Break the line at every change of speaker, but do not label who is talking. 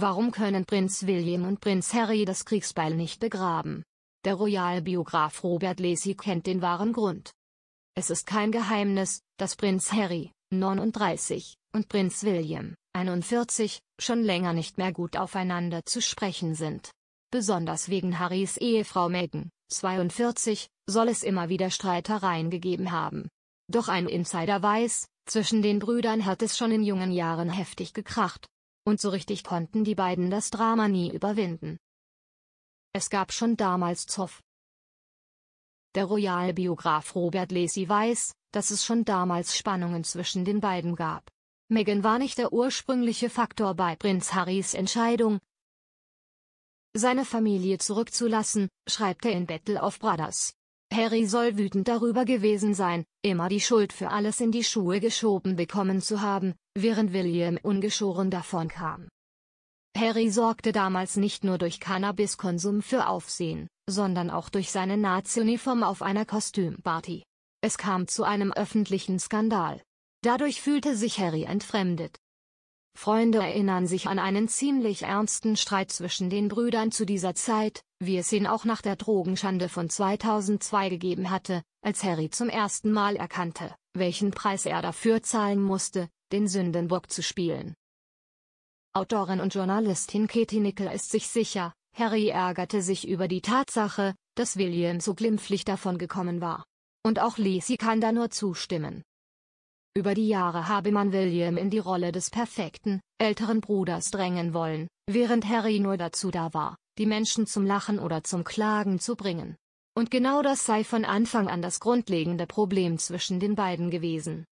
Warum können Prinz William und Prinz Harry das Kriegsbeil nicht begraben? Der Royalbiograf Robert Lacey kennt den wahren Grund. Es ist kein Geheimnis, dass Prinz Harry, 39, und Prinz William, 41, schon länger nicht mehr gut aufeinander zu sprechen sind. Besonders wegen Harrys Ehefrau Meghan, 42, soll es immer wieder Streitereien gegeben haben. Doch ein Insider weiß, zwischen den Brüdern hat es schon in jungen Jahren heftig gekracht, und so richtig konnten die beiden das Drama nie überwinden. Es gab schon damals Zoff. Der Royalbiograf Robert Lacey weiß, dass es schon damals Spannungen zwischen den beiden gab. Meghan war nicht der ursprüngliche Faktor bei Prinz Harrys Entscheidung, seine Familie zurückzulassen, schreibt er in Battle of Brothers. Perry soll wütend darüber gewesen sein, immer die Schuld für alles in die Schuhe geschoben bekommen zu haben, während William ungeschoren davonkam. Perry sorgte damals nicht nur durch Cannabiskonsum für Aufsehen, sondern auch durch seine Nazi-Uniform auf einer Kostümparty. Es kam zu einem öffentlichen Skandal. Dadurch fühlte sich Harry entfremdet, Freunde erinnern sich an einen ziemlich ernsten Streit zwischen den Brüdern zu dieser Zeit, wie es ihn auch nach der Drogenschande von 2002 gegeben hatte, als Harry zum ersten Mal erkannte, welchen Preis er dafür zahlen musste, den Sündenbock zu spielen. Autorin und Journalistin Katie Nickel ist sich sicher, Harry ärgerte sich über die Tatsache, dass William so glimpflich davon gekommen war. Und auch Lizzie kann da nur zustimmen. Über die Jahre habe man William in die Rolle des perfekten, älteren Bruders drängen wollen, während Harry nur dazu da war, die Menschen zum Lachen oder zum Klagen zu bringen. Und genau das sei von Anfang an das grundlegende Problem zwischen den beiden gewesen.